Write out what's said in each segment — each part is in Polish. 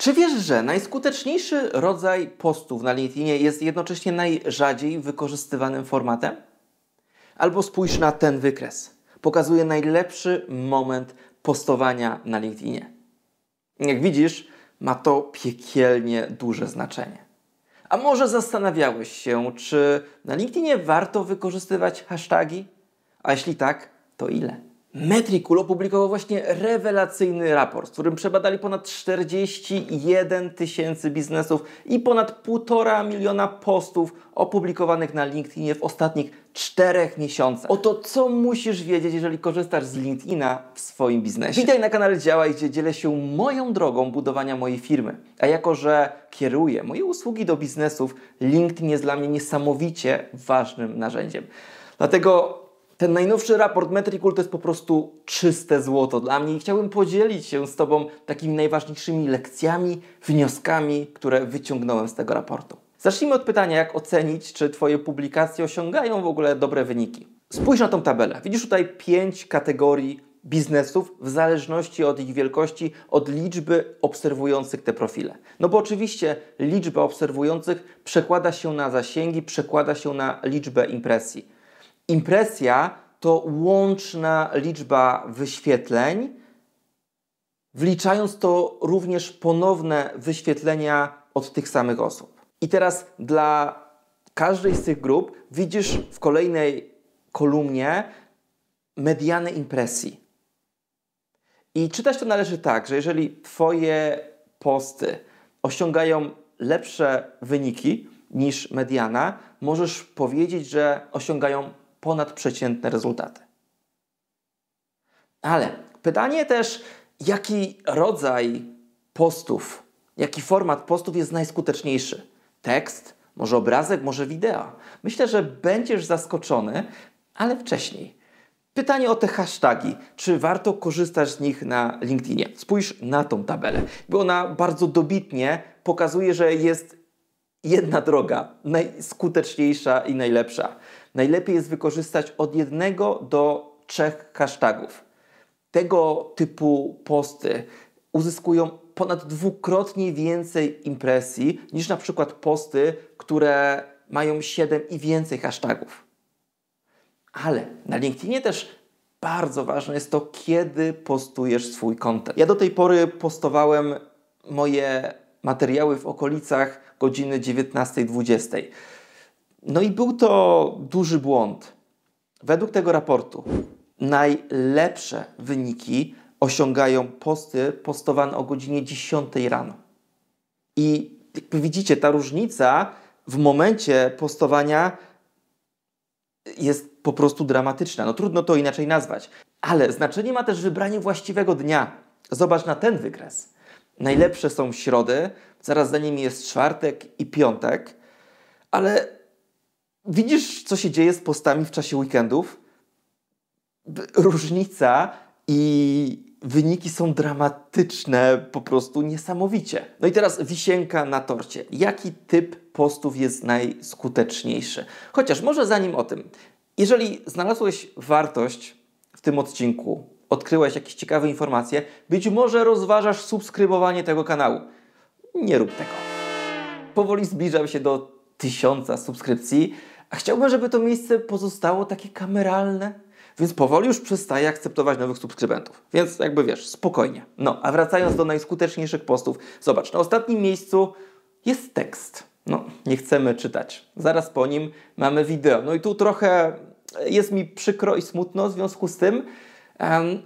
Czy wiesz, że najskuteczniejszy rodzaj postów na LinkedInie jest jednocześnie najrzadziej wykorzystywanym formatem? Albo spójrz na ten wykres. Pokazuje najlepszy moment postowania na LinkedInie. Jak widzisz, ma to piekielnie duże znaczenie. A może zastanawiałeś się, czy na LinkedInie warto wykorzystywać hasztagi? A jeśli tak, to ile? Metricul opublikował właśnie rewelacyjny raport, w którym przebadali ponad 41 tysięcy biznesów i ponad 1,5 miliona postów opublikowanych na LinkedInie w ostatnich 4 miesiącach. Oto co musisz wiedzieć, jeżeli korzystasz z LinkedIna w swoim biznesie. Witaj na kanale Działaj, gdzie dzielę się moją drogą budowania mojej firmy. A jako, że kieruję moje usługi do biznesów, LinkedIn jest dla mnie niesamowicie ważnym narzędziem. Dlatego ten najnowszy raport Metricool to jest po prostu czyste złoto dla mnie i chciałbym podzielić się z Tobą takimi najważniejszymi lekcjami, wnioskami, które wyciągnąłem z tego raportu. Zacznijmy od pytania, jak ocenić, czy Twoje publikacje osiągają w ogóle dobre wyniki. Spójrz na tą tabelę. Widzisz tutaj pięć kategorii biznesów w zależności od ich wielkości, od liczby obserwujących te profile. No bo oczywiście liczba obserwujących przekłada się na zasięgi, przekłada się na liczbę impresji. Impresja to łączna liczba wyświetleń, wliczając to również ponowne wyświetlenia od tych samych osób. I teraz dla każdej z tych grup widzisz w kolejnej kolumnie medianę impresji. I czytać to należy tak, że jeżeli Twoje posty osiągają lepsze wyniki niż mediana, możesz powiedzieć, że osiągają ponadprzeciętne rezultaty. Ale pytanie też, jaki rodzaj postów, jaki format postów jest najskuteczniejszy? Tekst, może obrazek, może wideo. Myślę, że będziesz zaskoczony, ale wcześniej. Pytanie o te hasztagi. Czy warto korzystać z nich na LinkedInie? Spójrz na tą tabelę, bo ona bardzo dobitnie pokazuje, że jest jedna droga, najskuteczniejsza i najlepsza. Najlepiej jest wykorzystać od jednego do trzech hashtagów. Tego typu posty uzyskują ponad dwukrotnie więcej impresji niż na przykład posty, które mają 7 i więcej hashtagów. Ale na LinkedInie też bardzo ważne jest to, kiedy postujesz swój kontent. Ja do tej pory postowałem moje materiały w okolicach godziny 19.20. No i był to duży błąd. Według tego raportu najlepsze wyniki osiągają posty postowane o godzinie 10 rano. I jak widzicie, ta różnica w momencie postowania jest po prostu dramatyczna. No trudno to inaczej nazwać. Ale znaczenie ma też wybranie właściwego dnia. Zobacz na ten wykres. Najlepsze są środy, zaraz za nimi jest czwartek i piątek, ale widzisz, co się dzieje z postami w czasie weekendów? Różnica i wyniki są dramatyczne, po prostu niesamowicie. No i teraz wisienka na torcie. Jaki typ postów jest najskuteczniejszy? Chociaż może zanim o tym. Jeżeli znalazłeś wartość w tym odcinku, odkryłeś jakieś ciekawe informacje, być może rozważasz subskrybowanie tego kanału. Nie rób tego. Powoli zbliżam się do tysiąca subskrypcji, a chciałbym, żeby to miejsce pozostało takie kameralne, więc powoli już przestaję akceptować nowych subskrybentów. Więc jakby wiesz, spokojnie. No, a wracając do najskuteczniejszych postów, zobacz, na ostatnim miejscu jest tekst. No, nie chcemy czytać. Zaraz po nim mamy wideo. No i tu trochę jest mi przykro i smutno w związku z tym,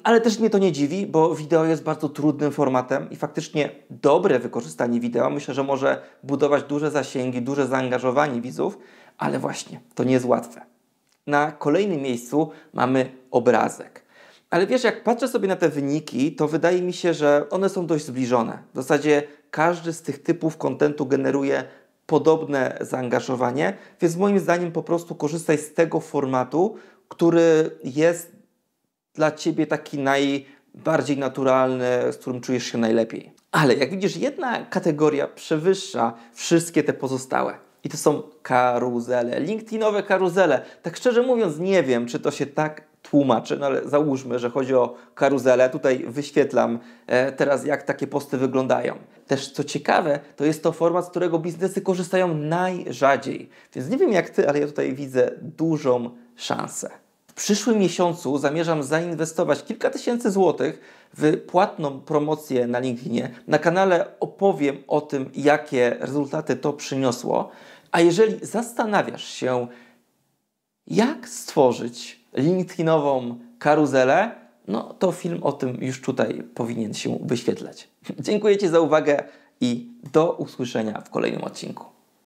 ale też mnie to nie dziwi, bo wideo jest bardzo trudnym formatem i faktycznie dobre wykorzystanie wideo myślę, że może budować duże zasięgi, duże zaangażowanie widzów, ale właśnie to nie jest łatwe. Na kolejnym miejscu mamy obrazek. Ale wiesz, jak patrzę sobie na te wyniki, to wydaje mi się, że one są dość zbliżone. W zasadzie każdy z tych typów kontentu generuje podobne zaangażowanie, więc moim zdaniem po prostu korzystaj z tego formatu, który jest dla ciebie taki najbardziej naturalny, z którym czujesz się najlepiej. Ale jak widzisz, jedna kategoria przewyższa wszystkie te pozostałe. I to są karuzele, LinkedInowe karuzele. Tak szczerze mówiąc, nie wiem, czy to się tak tłumaczy, no ale załóżmy, że chodzi o karuzelę. Tutaj wyświetlam e, teraz, jak takie posty wyglądają. Też co ciekawe, to jest to format, z którego biznesy korzystają najrzadziej. Więc nie wiem jak ty, ale ja tutaj widzę dużą szansę. W przyszłym miesiącu zamierzam zainwestować kilka tysięcy złotych w płatną promocję na LinkedInie. Na kanale opowiem o tym, jakie rezultaty to przyniosło. A jeżeli zastanawiasz się, jak stworzyć LinkedInową karuzelę, no to film o tym już tutaj powinien się wyświetlać. Dziękuję Ci za uwagę i do usłyszenia w kolejnym odcinku.